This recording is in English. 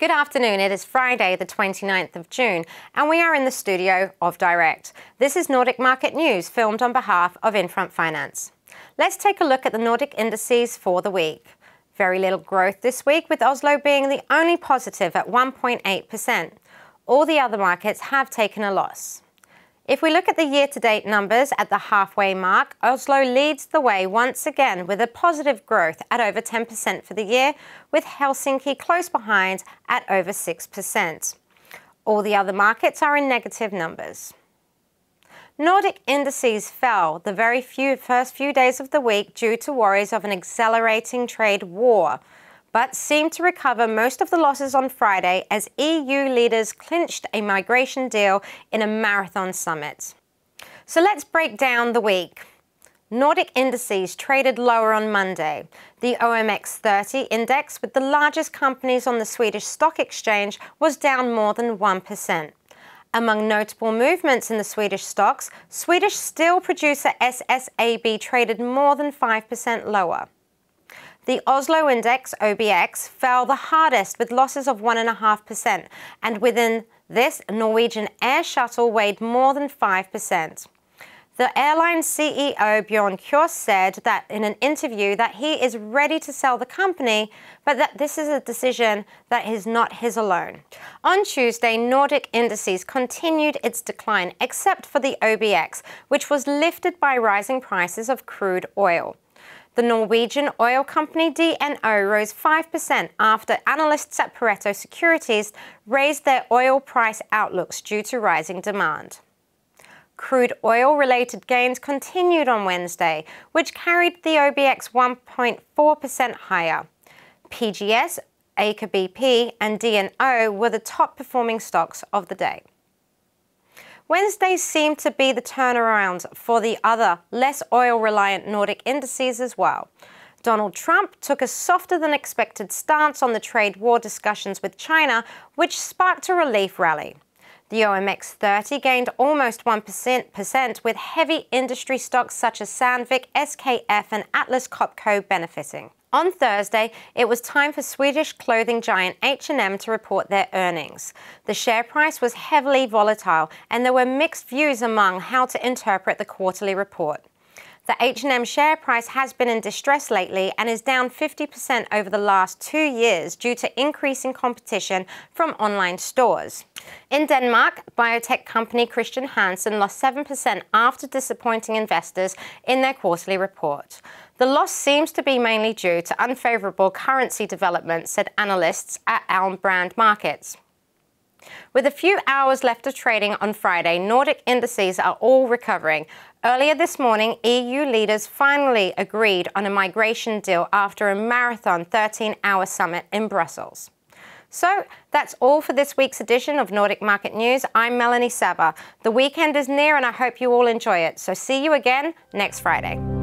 Good afternoon. It is Friday, the 29th of June, and we are in the studio of Direct. This is Nordic Market News, filmed on behalf of Infront Finance. Let's take a look at the Nordic indices for the week. Very little growth this week, with Oslo being the only positive at 1.8%. All the other markets have taken a loss. If we look at the year-to-date numbers at the halfway mark, Oslo leads the way once again with a positive growth at over 10% for the year, with Helsinki close behind at over 6%. All the other markets are in negative numbers. Nordic indices fell the very few, first few days of the week due to worries of an accelerating trade war but seemed to recover most of the losses on Friday as EU leaders clinched a migration deal in a marathon summit. So let's break down the week. Nordic indices traded lower on Monday. The OMX30 index, with the largest companies on the Swedish stock exchange, was down more than 1%. Among notable movements in the Swedish stocks, Swedish steel producer SSAB traded more than 5% lower. The Oslo index, OBX, fell the hardest with losses of 1.5%, and within this, Norwegian Air Shuttle weighed more than 5%. The airline CEO Bjorn Kjos said that in an interview that he is ready to sell the company, but that this is a decision that is not his alone. On Tuesday, Nordic indices continued its decline except for the OBX, which was lifted by rising prices of crude oil. The Norwegian oil company DNO rose 5% after analysts at Pareto Securities raised their oil price outlooks due to rising demand. Crude oil related gains continued on Wednesday, which carried the OBX 1.4% higher. PGS, Aker BP, and DNO were the top performing stocks of the day. Wednesday seemed to be the turnaround for the other less oil reliant Nordic indices as well. Donald Trump took a softer than expected stance on the trade war discussions with China, which sparked a relief rally. The OMX 30 gained almost 1% with heavy industry stocks such as Sandvik, SKF, and Atlas Copco benefiting. On Thursday, it was time for Swedish clothing giant H&M to report their earnings. The share price was heavily volatile and there were mixed views among how to interpret the quarterly report. The H&M share price has been in distress lately and is down 50% over the last two years due to increasing competition from online stores. In Denmark, biotech company Christian Hansen lost 7% after disappointing investors in their quarterly report. The loss seems to be mainly due to unfavorable currency developments, said analysts at Elm Brand Markets. With a few hours left of trading on Friday, Nordic indices are all recovering. Earlier this morning, EU leaders finally agreed on a migration deal after a marathon 13 hour summit in Brussels. So that's all for this week's edition of Nordic Market News. I'm Melanie Saba. The weekend is near and I hope you all enjoy it. So see you again next Friday.